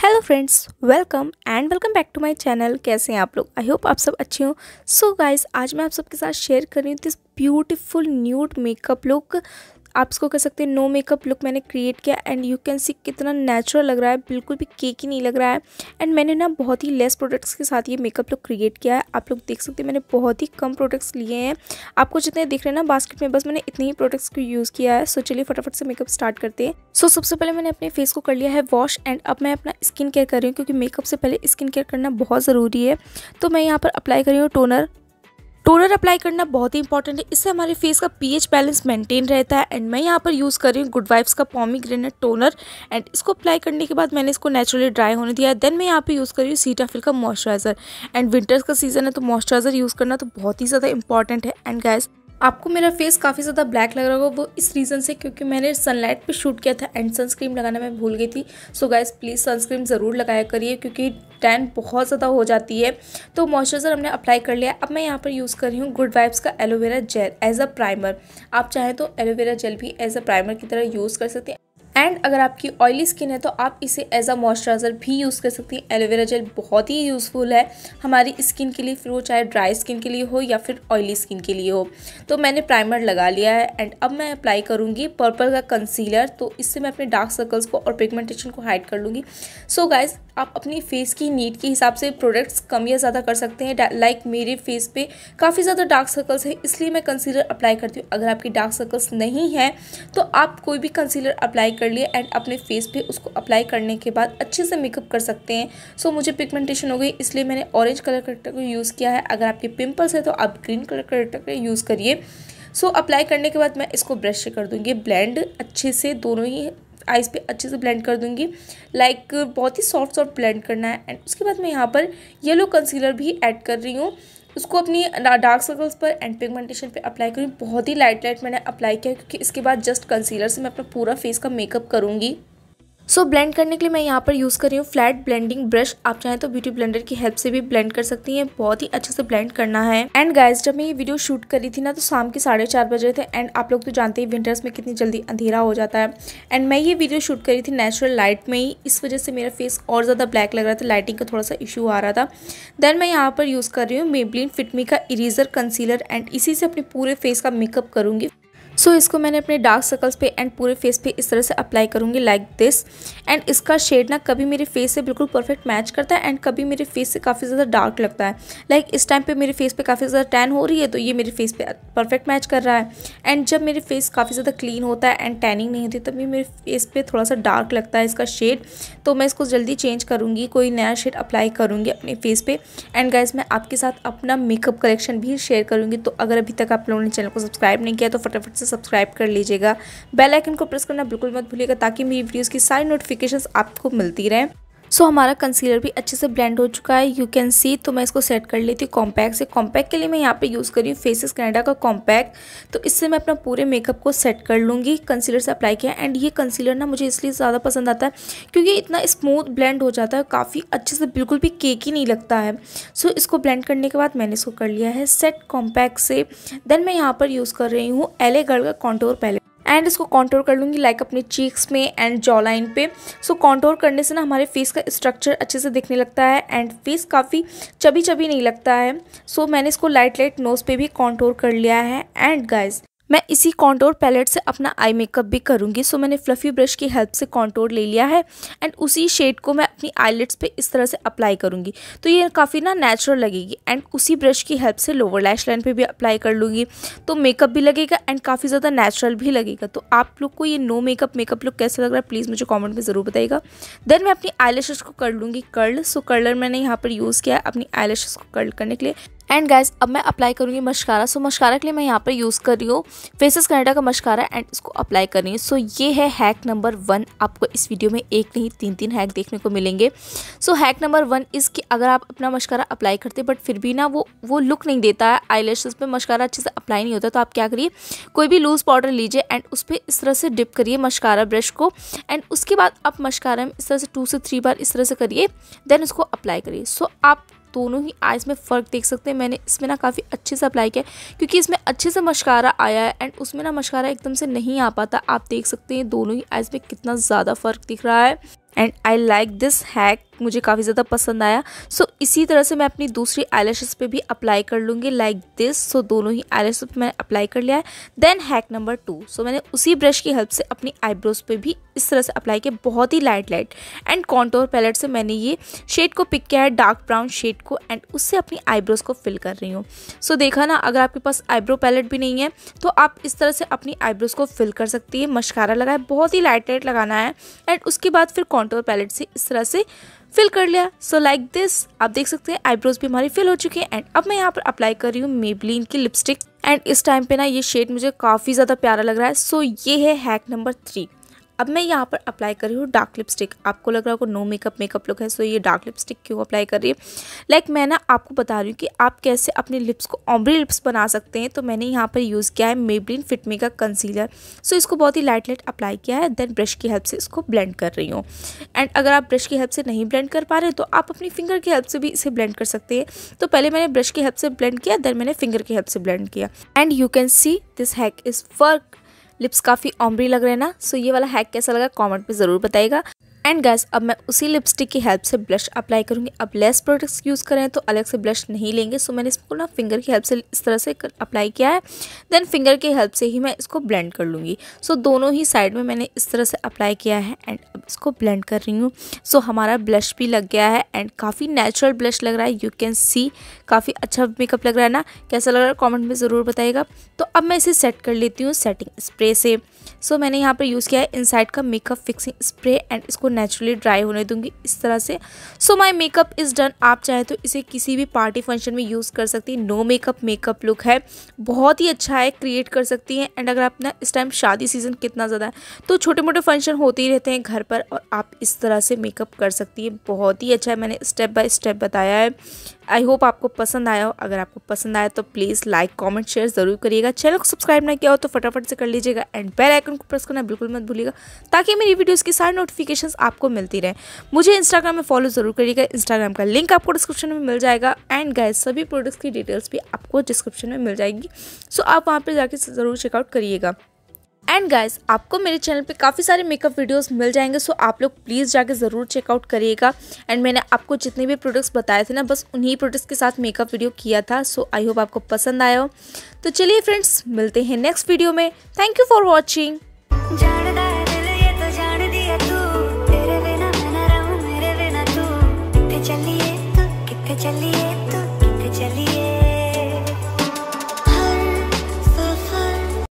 hello friends welcome and welcome back to my channel कैसे हैं आप लोग आई होप आप सब अच्छे हो सो गाइस आज मैं आप सबके साथ शेयर कर रही हूँ this beautiful nude makeup look आप इसको कह सकते हैं नो मेकअप लुक मैंने क्रिएट किया एंड यू कैन सी कितना नेचुरल लग रहा है बिल्कुल भी केक ही नहीं लग रहा है एंड मैंने ना बहुत ही लेस प्रोडक्ट्स के साथ ये मेकअप लुक क्रिएट किया है आप लोग देख सकते हैं मैंने बहुत ही कम प्रोडक्ट्स लिए हैं आपको जितने दिख रहे हैं ना बास्केट में बस मैंने इतने ही प्रोडक्ट्स को यूज़ किया है सो चलिए फटाफट से मेकअप स्टार्ट करते हैं सो सबसे पहले मैंने अपने फेस को कर लिया है वॉश एंड अब मैं अपना स्किन केयर कर रही हूँ क्योंकि मेकअप से पहले स्किन केयर करना बहुत ज़रूरी है तो मैं यहाँ पर अप्लाई कर रही हूँ टोनर टोनर अप्लाई करना बहुत ही इंपॉर्टेंट है इससे हमारे फेस का पीएच बैलेंस मेंटेन रहता है एंड मैं यहाँ पर यूज़ कर रही हूँ गुड वाइब्स का पॉमी ग्रेनेट टोनर एंड इसको अप्लाई करने के बाद मैंने इसको नेचुरली ड्राई होने दिया देन मैं यहाँ पर यूज़ कर रही हूँ सीटाफिल का मॉइस्चराइज़र एंड विंटर्स का सीज़न है तो मॉइस्चराइज़र यूज़ करना तो बहुत ही ज़्यादा इंपॉर्टेंट है एंड गैस आपको मेरा फेस काफ़ी ज़्यादा ब्लैक लग रहा होगा वो इस रीज़न से क्योंकि मैंने सनलाइट पे शूट किया था एंड सनस्क्रीम लगाना मैं भूल गई थी सो गाइज प्लीज़ सनस्क्रीम ज़रूर लगाया करिए क्योंकि टैन बहुत ज़्यादा हो जाती है तो मॉइस्चराइज़र हमने अप्लाई कर लिया अब मैं यहाँ पर यूज़ कर रही हूँ गुड वाइब्स का aloe vera gel as a primer आप चाहें तो एलोवेरा जेल भी एज अ प्राइमर की तरह यूज़ कर सकते हैं एंड अगर आपकी ऑयली स्किन है तो आप इसे एज अ मॉइस्चराइज़र भी यूज़ कर सकती हैं एलोवेरा जेल बहुत ही यूज़फुल है हमारी स्किन के लिए फिर वो चाहे ड्राई स्किन के लिए हो या फिर ऑयली स्किन के लिए हो तो मैंने प्राइमर लगा लिया है एंड अब मैं अप्लाई करूँगी पर्पल का कंसीलर तो इससे मैं अपने डार्क सर्कल्स को और पिगमेंटेशन को हाइड कर लूँगी सो so गाइज आप अपनी फेस की नीड के हिसाब से प्रोडक्ट्स कम या ज़्यादा कर सकते हैं लाइक like मेरे फेस पे काफ़ी ज़्यादा डार्क सर्कल्स हैं इसलिए मैं कंसीलर अप्लाई करती हूँ अगर आपकी डार्क सर्कल्स नहीं हैं तो आप कोई भी कंसीलर अप्लाई कर कर लिया एंड अपने फेस पे उसको अप्लाई करने के बाद अच्छे से मेकअप कर सकते हैं सो मुझे पिगमेंटेशन हो गई इसलिए मैंने ऑरेंज कलर का टकर यूज़ किया है अगर आपके पिम्पल्स है तो आप ग्रीन कलर का यूज़ करिए सो अप्लाई करने के बाद मैं इसको ब्रश से कर दूँगी ब्लेंड अच्छे से दोनों ही आइज़ पे अच्छे से ब्लेंड कर दूंगी लाइक like, बहुत ही सॉफ्ट सॉफ्ट ब्लेंड करना है एंड उसके बाद मैं यहाँ पर येलो कंसीलर भी ऐड कर रही हूँ उसको अपनी डार्क सर्कल्स पर एंड पिगमेंटेशन पे अप्लाई करूँगी बहुत ही लाइट लाइट मैंने अप्लाई किया क्योंकि इसके बाद जस्ट कंसीलर से मैं अपना पूरा फेस का मेकअप करूँगी सो so, ब्लेंड करने के लिए मैं यहाँ पर यूज़ कर रही हूँ फ्लैट ब्लेंडिंग ब्रश आप चाहें तो ब्यूटी ब्लेंडर की हेल्प से भी ब्लेंड कर सकती हैं बहुत ही अच्छे से ब्लेंड करना है एंड गाइस जब मैं ये वीडियो शूट करी थी ना तो शाम के साढ़े चार बजे थे एंड आप लोग तो जानते ही विंटर्स में कितनी जल्दी अंधेरा हो जाता है एंड मैं ये वीडियो शूट करी थी नेचुरल लाइट में ही इस वजह से मेरा फेस और ज़्यादा ब्लैक लग रहा था लाइटिंग का थोड़ा सा इशू आ रहा था देन मैं यहाँ पर यूज़ कर रही हूँ मेबलिन फिटमी का इरेजर कंसीलर एंड इसी से अपने पूरे फेस का मेकअप करूँगी सो so, इसको मैंने अपने डार्क सर्कल्स पे एंड पूरे फेस पे इस तरह से अप्लाई करूँगी लाइक दिस एंड इसका शेड ना कभी मेरे फेस से बिल्कुल परफेक्ट मैच करता है एंड कभी मेरे फेस से काफ़ी ज़्यादा डार्क लगता है लाइक like, इस टाइम पे मेरे फेस पे काफ़ी ज़्यादा टैन हो रही है तो ये मेरे फेस पे परफेक्ट मैच कर रहा है एंड जब मेरे फेस काफ़ी ज़्यादा क्लीन होता है एंड टैनिंग नहीं होती तभी मेरे फेस पर थोड़ा सा डार्क लगता है इसका शेड तो मैं इसको जल्दी चेंज करूँगी कोई नया शेड अप्लाई करूँगी अपने फेस पर एंड गाइज मैं आपके साथ अपना मेकअप कलेक्शन भी शेयर करूँगी तो अगर अभी तक आप लोगों ने चैनल को सब्सक्राइब नहीं किया तो फटाफट से से सब्सक्राइब कर लीजिएगा बेल आइकन को प्रेस करना बिल्कुल मत भूलिएगा ताकि मेरी वीडियोज़ की सारी नोटिफिकेशंस आपको मिलती रहें सो so, हमारा कंसीलर भी अच्छे से ब्लेंड हो चुका है यू कैन सी तो मैं इसको सेट कर लेती हूँ कॉम्पैक्ट से कॉम्पैक्ट के लिए मैं यहाँ पे यूज़ कर रही हूँ फेसेस कनाडा का कॉम्पैक्ट तो इससे मैं अपना पूरे मेकअप को सेट कर लूँगी कंसीलर से अप्लाई किया एंड ये कंसीलर ना मुझे इसलिए ज़्यादा पसंद आता है क्योंकि इतना स्मूथ ब्लेंड हो जाता है काफ़ी अच्छे से बिल्कुल भी केक ही नहीं लगता है सो so, इसको ब्लेंड करने के बाद मैंने इसको कर लिया है सेट कॉम्पैक्ट से देन मैं यहाँ पर यूज़ कर रही हूँ एले का कॉन्टोर पहले एंड इसको कॉन्टोर कर लूँगी लाइक अपने चीक्स में एंड जॉ लाइन पे सो कॉन्ट्रोल कॉन्टोर करने से ना हमारे फेस का स्ट्रक्चर अच्छे से दिखने लगता है एंड फेस काफ़ी चबी चबी नहीं लगता है सो so, मैंने इसको लाइट लाइट नोज़ पे भी कॉन्टोर कर लिया है एंड गाइज मैं इसी कॉन्टोर पैलेट से अपना आई मेकअप भी करूँगी सो मैंने फ्लफ़ी ब्रश की हेल्प से कॉन्टोर ले लिया है एंड उसी शेड को मैं अपनी आईलेट्स पे इस तरह से अप्लाई करूँगी तो ये काफ़ी ना नेचुरल लगेगी एंड उसी ब्रश की हेल्प से लोअर लैश लाइन पे भी अप्लाई कर लूँगी तो मेकअप भी लगेगा एंड काफ़ी ज़्यादा नेचुरल भी लगेगा तो आप लोग को ये नो मेकअप मेकअप लुक कैसा लग रहा है प्लीज़ मुझे कॉमेंट में ज़रूर बताइएगा देन मैं अपनी आई को कर लूँगी कर्ल सो कर्लर मैंने यहाँ पर यूज़ किया अपनी आई को कर्ल करने के लिए एंड गाइज अब मैं अप्लाई करूँगी मशकारा सो मशकारा के लिए मैं यहाँ पर यूज़ कर रही हूँ फेसेस कनेडा का मशकारा एंड इसको अप्लाई कर रही हूँ सो ये है हैक नंबर वन आपको इस वीडियो में एक नहीं तीन तीन हैक देखने को मिलेंगे so hack number one is कि अगर आप अपना मशकारा अप्लाई करते बट फिर भी ना वो वो लुक नहीं देता है आई पर मशकारा अच्छे से अप्लाई नहीं होता तो आप क्या करिए कोई भी लूज़ पाउडर लीजिए एंड उस पर इस तरह से डिप करिए मशकारा ब्रश को एंड उसके बाद आप मशकारा में इस तरह से टू से थ्री बार इस तरह से करिए देन उसको अप्लाई करिए सो आप दोनों ही आइज़ में फ़र्क देख सकते हैं मैंने इसमें ना काफ़ी अच्छे से अप्लाई किया क्योंकि इसमें अच्छे से मशकारा आया है एंड उसमें ना मशकारा एकदम से नहीं आ पाता आप देख सकते हैं दोनों ही आइज़ में कितना ज़्यादा फ़र्क दिख रहा है and I like this hack मुझे काफ़ी ज़्यादा पसंद आया सो so, इसी तरह से मैं अपनी दूसरी आई पे भी अप्लाई कर लूँगी लाइक दिस सो दोनों ही आई पे मैंने अप्लाई कर लिया है then hack number two so मैंने उसी ब्रश की हेल्प से अपनी आईब्रोज पे भी इस तरह से अप्लाई किया बहुत ही light light and contour palette से मैंने ये शेड को पिक किया है डार्क ब्राउन शेड को एंड उससे अपनी आईब्रोज को फिल कर रही हूँ सो so, देखा ना अगर आपके पास आईब्रो पैलेट भी नहीं है तो आप इस तरह से अपनी आईब्रोज को फिल कर सकती है मशकारा लगाए बहुत ही लाइट लाइट लगाना है एंड उसके बाद फिर कॉन्टोर पैलेट से इस तरह से फिल कर लिया सो लाइक दिस आप देख सकते हैं आईब्रोज भी हमारी फिल हो चुकी है एंड अब मैं यहाँ पर अप्लाई कर रही हूँ मेबलिन की लिपस्टिक एंड इस टाइम पे ना ये शेड मुझे काफ़ी ज़्यादा प्यारा लग रहा है सो so, ये है हैक नंबर थ्री अब मैं यहाँ पर अप्लाई कर रही हूँ डार्क लिपस्टिक आपको लग रहा होगा नो मेकअप मेकअप लुक है सो ये डार्क लिपस्टिक क्यों अप्लाई कर रही है लाइक like मैं ना आपको बता रही हूँ कि आप कैसे अपने लिप्स को ऑम्ब्री लिप्स बना सकते हैं तो मैंने यहाँ पर यूज़ किया है मेबलिन फिटमी का कंसीलर सो इसको बहुत ही लाइट लाइट अप्लाई किया है देन ब्रश की हेल्प से इसको ब्लेंड कर रही हूँ एंड अगर आप ब्रश की हेल्प से नहीं ब्लेंड कर पा रहे तो आप अपनी फिंगर की हेल्प से भी इसे ब्लेंड कर सकते हैं तो पहले मैंने ब्रश की हेल्प से ब्लेंड किया देन मैंने फिंगर की हेल्प से ब्लेंड किया and you can see this hack is work lips काफ़ी ऑमरी लग रहे हैं ना सो ये वाला हैक कैसा लगा कमेंट में ज़रूर बताएगा एंड गैस अब मैं उसी लिपस्टिक की हेल्प से ब्लश अप्लाई करूँगी अब लेस प्रोडक्ट्स यूज़ करें तो अलग से ब्लश नहीं लेंगे सो मैंने इसको ना फिंगर की हेल्प से इस तरह से अप्लाई किया है देन फिंगर की हेल्प से ही मैं इसको ब्लेंड कर लूँगी सो so, दोनों ही साइड में मैंने इस तरह से अप्लाई किया है एंड अब इसको ब्लेंड कर रही हूँ सो so, हमारा ब्लश भी लग गया है एंड काफ़ी नेचुरल ब्लश लग रहा है यू कैन सी काफ़ी अच्छा मेकअप लग रहा है ना कैसा लग रहा है कॉमेंट में ज़रूर बताइएगा तो अब मैं इसे सेट कर लेती हूँ सेटिंग स्प्रे से सो so, मैंने यहाँ पर यूज़ किया है इनसाइड का मेकअप फिक्सिंग स्प्रे एंड इसको नेचुरली ड्राई होने दूंगी इस तरह से so my makeup is done आप चाहे तो इसे किसी भी पार्टी फंक्शन में यूज़ कर सकती हैं नो मेकअप मेकअप लुक है बहुत ही अच्छा है क्रिएट कर सकती हैं एंड अगर आप ना इस टाइम शादी सीज़न कितना ज़्यादा है तो छोटे मोटे फंक्शन होते ही रहते हैं घर पर और आप इस तरह से मेकअप कर सकती है बहुत ही अच्छा है मैंने स्टेप बाय स्टेप बताया है आई होप आपको पसंद आया हो अगर आपको पसंद आया तो प्लीज़ लाइक कमेंट शेयर ज़रूर करिएगा चैनल को सब्सक्राइब ना किया हो तो फटाफट से कर लीजिएगा एंड बेल आइकन को प्रेस करना बिल्कुल मत भूलिएगा ताकि मेरी वीडियोज़ की सारी नोटिफिकेशन आपको मिलती रहे मुझे इंस्टाग्राम में फॉलो ज़रूर करिएगा इंस्टाग्राम का लिंक आपको डिस्क्रिप्शन में मिल जाएगा एंड गाइस सभी प्रोडक्ट्स की डिटेल्स भी आपको डिस्क्रिप्शन में मिल जाएगी सो आप वहाँ पर जाके ज़रूर चेकआउट करिएगा एंड गाइस आपको मेरे चैनल पे काफ़ी सारे मेकअप वीडियोस मिल जाएंगे सो आप लोग प्लीज़ जाके ज़रूर चेकआउट करिएगा एंड मैंने आपको जितने भी प्रोडक्ट्स बताए थे ना बस उन्हीं प्रोडक्ट्स के साथ मेकअप वीडियो किया था सो आई होप आपको पसंद आया हो तो चलिए फ्रेंड्स मिलते हैं नेक्स्ट वीडियो में थैंक यू फॉर वॉचिंग के चलिए